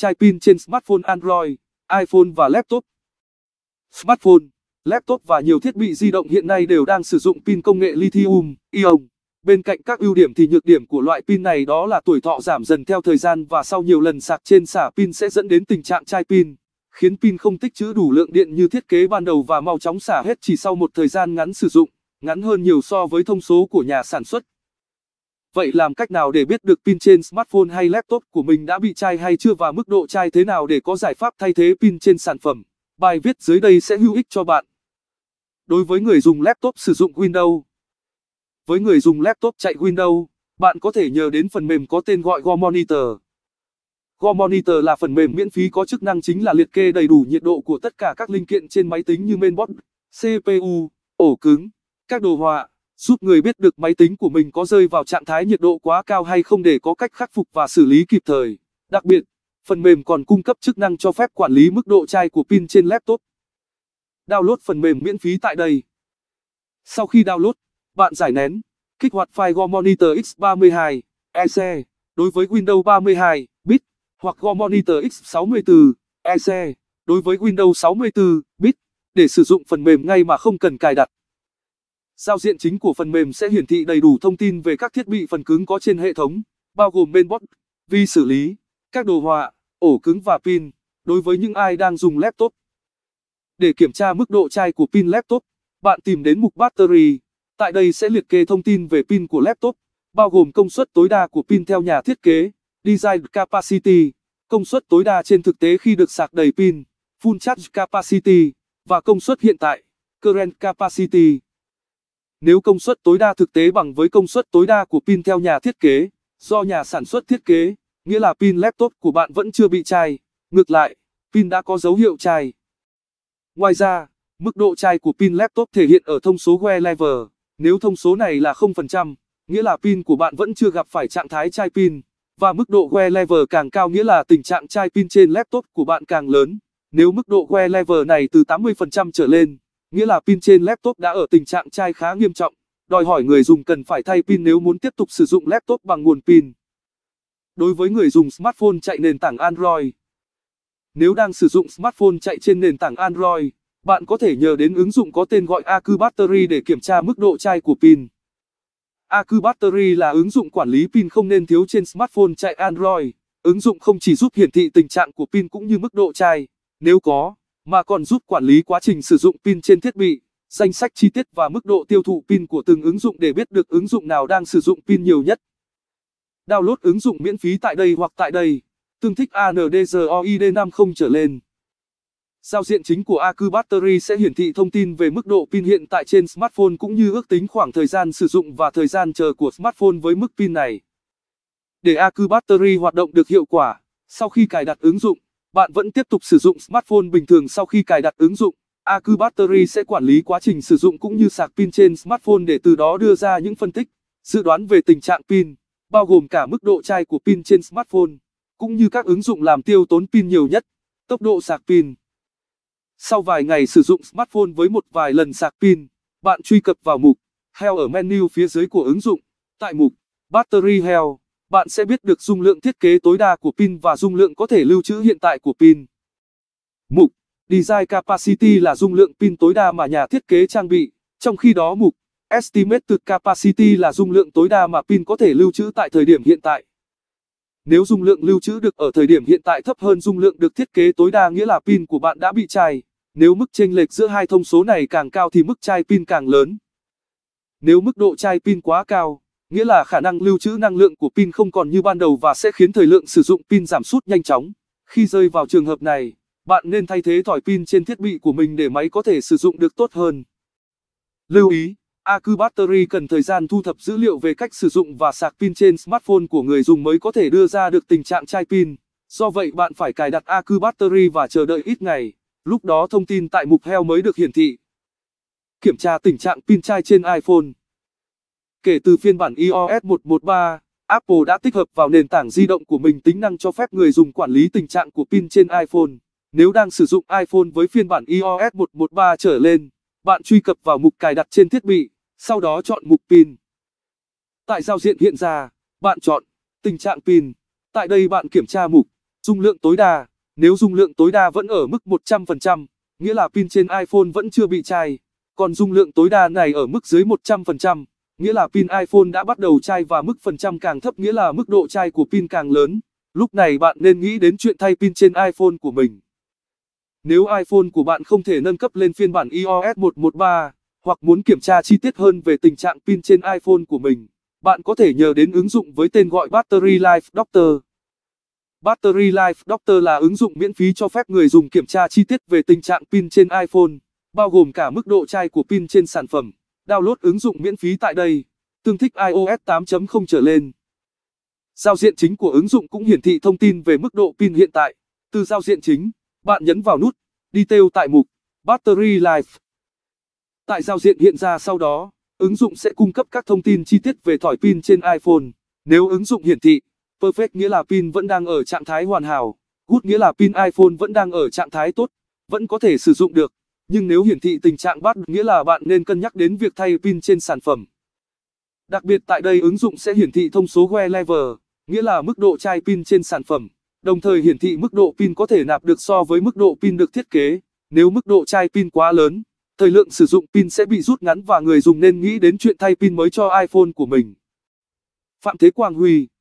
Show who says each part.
Speaker 1: chai pin trên smartphone Android, iPhone và laptop. Smartphone, laptop và nhiều thiết bị di động hiện nay đều đang sử dụng pin công nghệ lithium ion. Bên cạnh các ưu điểm thì nhược điểm của loại pin này đó là tuổi thọ giảm dần theo thời gian và sau nhiều lần sạc trên xả pin sẽ dẫn đến tình trạng chai pin, khiến pin không tích trữ đủ lượng điện như thiết kế ban đầu và mau chóng xả hết chỉ sau một thời gian ngắn sử dụng, ngắn hơn nhiều so với thông số của nhà sản xuất. Vậy làm cách nào để biết được pin trên smartphone hay laptop của mình đã bị chai hay chưa và mức độ chai thế nào để có giải pháp thay thế pin trên sản phẩm? Bài viết dưới đây sẽ hữu ích cho bạn. Đối với người dùng laptop sử dụng Windows Với người dùng laptop chạy Windows, bạn có thể nhờ đến phần mềm có tên gọi Go Monitor. Go Monitor là phần mềm miễn phí có chức năng chính là liệt kê đầy đủ nhiệt độ của tất cả các linh kiện trên máy tính như mainboard, CPU, ổ cứng, các đồ họa giúp người biết được máy tính của mình có rơi vào trạng thái nhiệt độ quá cao hay không để có cách khắc phục và xử lý kịp thời. Đặc biệt, phần mềm còn cung cấp chức năng cho phép quản lý mức độ chai của pin trên laptop. Download phần mềm miễn phí tại đây. Sau khi download, bạn giải nén, kích hoạt file GO Monitor X32, EC, e. đối với Windows 32, bit, hoặc GO Monitor X64, EC, e. đối với Windows 64, bit, để sử dụng phần mềm ngay mà không cần cài đặt. Giao diện chính của phần mềm sẽ hiển thị đầy đủ thông tin về các thiết bị phần cứng có trên hệ thống, bao gồm mainboard, vi xử lý, các đồ họa, ổ cứng và pin, đối với những ai đang dùng laptop. Để kiểm tra mức độ chai của pin laptop, bạn tìm đến mục Battery. Tại đây sẽ liệt kê thông tin về pin của laptop, bao gồm công suất tối đa của pin theo nhà thiết kế, Design Capacity, công suất tối đa trên thực tế khi được sạc đầy pin, Full Charge Capacity, và công suất hiện tại, Current Capacity. Nếu công suất tối đa thực tế bằng với công suất tối đa của pin theo nhà thiết kế, do nhà sản xuất thiết kế, nghĩa là pin laptop của bạn vẫn chưa bị chai, ngược lại, pin đã có dấu hiệu chai. Ngoài ra, mức độ chai của pin laptop thể hiện ở thông số wear level, nếu thông số này là 0%, nghĩa là pin của bạn vẫn chưa gặp phải trạng thái chai pin, và mức độ wear level càng cao nghĩa là tình trạng chai pin trên laptop của bạn càng lớn. Nếu mức độ wear level này từ 80% trở lên, nghĩa là pin trên laptop đã ở tình trạng chai khá nghiêm trọng, đòi hỏi người dùng cần phải thay pin nếu muốn tiếp tục sử dụng laptop bằng nguồn pin. Đối với người dùng smartphone chạy nền tảng Android, nếu đang sử dụng smartphone chạy trên nền tảng Android, bạn có thể nhờ đến ứng dụng có tên gọi Acu Battery để kiểm tra mức độ chai của pin. Acu Battery là ứng dụng quản lý pin không nên thiếu trên smartphone chạy Android. Ứng dụng không chỉ giúp hiển thị tình trạng của pin cũng như mức độ chai, nếu có mà còn giúp quản lý quá trình sử dụng pin trên thiết bị, danh sách chi tiết và mức độ tiêu thụ pin của từng ứng dụng để biết được ứng dụng nào đang sử dụng pin nhiều nhất. Download ứng dụng miễn phí tại đây hoặc tại đây, tương thích ANDROID 50 trở lên. Giao diện chính của Accu Battery sẽ hiển thị thông tin về mức độ pin hiện tại trên smartphone cũng như ước tính khoảng thời gian sử dụng và thời gian chờ của smartphone với mức pin này. Để Accu Battery hoạt động được hiệu quả, sau khi cài đặt ứng dụng, bạn vẫn tiếp tục sử dụng smartphone bình thường sau khi cài đặt ứng dụng. Acu Battery sẽ quản lý quá trình sử dụng cũng như sạc pin trên smartphone để từ đó đưa ra những phân tích, dự đoán về tình trạng pin, bao gồm cả mức độ chai của pin trên smartphone, cũng như các ứng dụng làm tiêu tốn pin nhiều nhất, tốc độ sạc pin. Sau vài ngày sử dụng smartphone với một vài lần sạc pin, bạn truy cập vào mục Health ở menu phía dưới của ứng dụng. Tại mục Battery Health bạn sẽ biết được dung lượng thiết kế tối đa của pin và dung lượng có thể lưu trữ hiện tại của pin. Mục Design Capacity là dung lượng pin tối đa mà nhà thiết kế trang bị, trong khi đó mục Estimated Capacity là dung lượng tối đa mà pin có thể lưu trữ tại thời điểm hiện tại. Nếu dung lượng lưu trữ được ở thời điểm hiện tại thấp hơn dung lượng được thiết kế tối đa nghĩa là pin của bạn đã bị chai. Nếu mức chênh lệch giữa hai thông số này càng cao thì mức chai pin càng lớn. Nếu mức độ chai pin quá cao, nghĩa là khả năng lưu trữ năng lượng của pin không còn như ban đầu và sẽ khiến thời lượng sử dụng pin giảm sút nhanh chóng. Khi rơi vào trường hợp này, bạn nên thay thế thỏi pin trên thiết bị của mình để máy có thể sử dụng được tốt hơn. Lưu ý, Accu Battery cần thời gian thu thập dữ liệu về cách sử dụng và sạc pin trên smartphone của người dùng mới có thể đưa ra được tình trạng chai pin. Do vậy bạn phải cài đặt Accu Battery và chờ đợi ít ngày, lúc đó thông tin tại mục heo mới được hiển thị. Kiểm tra tình trạng pin chai trên iPhone Kể từ phiên bản iOS 113, Apple đã tích hợp vào nền tảng di động của mình tính năng cho phép người dùng quản lý tình trạng của pin trên iPhone. Nếu đang sử dụng iPhone với phiên bản iOS 113 trở lên, bạn truy cập vào mục cài đặt trên thiết bị, sau đó chọn mục pin. Tại giao diện hiện ra, bạn chọn tình trạng pin. Tại đây bạn kiểm tra mục dung lượng tối đa. Nếu dung lượng tối đa vẫn ở mức 100%, nghĩa là pin trên iPhone vẫn chưa bị chai, còn dung lượng tối đa này ở mức dưới 100%, nghĩa là pin iPhone đã bắt đầu chai và mức phần trăm càng thấp nghĩa là mức độ chai của pin càng lớn. Lúc này bạn nên nghĩ đến chuyện thay pin trên iPhone của mình. Nếu iPhone của bạn không thể nâng cấp lên phiên bản iOS 113 hoặc muốn kiểm tra chi tiết hơn về tình trạng pin trên iPhone của mình, bạn có thể nhờ đến ứng dụng với tên gọi Battery Life Doctor. Battery Life Doctor là ứng dụng miễn phí cho phép người dùng kiểm tra chi tiết về tình trạng pin trên iPhone, bao gồm cả mức độ chai của pin trên sản phẩm. Download ứng dụng miễn phí tại đây. Tương thích iOS 8.0 trở lên. Giao diện chính của ứng dụng cũng hiển thị thông tin về mức độ pin hiện tại. Từ giao diện chính, bạn nhấn vào nút Detail tại mục Battery Life. Tại giao diện hiện ra sau đó, ứng dụng sẽ cung cấp các thông tin chi tiết về thỏi pin trên iPhone. Nếu ứng dụng hiển thị Perfect nghĩa là pin vẫn đang ở trạng thái hoàn hảo, Good nghĩa là pin iPhone vẫn đang ở trạng thái tốt, vẫn có thể sử dụng được nhưng nếu hiển thị tình trạng bắt nghĩa là bạn nên cân nhắc đến việc thay pin trên sản phẩm. Đặc biệt tại đây ứng dụng sẽ hiển thị thông số wear level, nghĩa là mức độ chai pin trên sản phẩm, đồng thời hiển thị mức độ pin có thể nạp được so với mức độ pin được thiết kế. Nếu mức độ chai pin quá lớn, thời lượng sử dụng pin sẽ bị rút ngắn và người dùng nên nghĩ đến chuyện thay pin mới cho iPhone của mình. Phạm Thế Quang Huy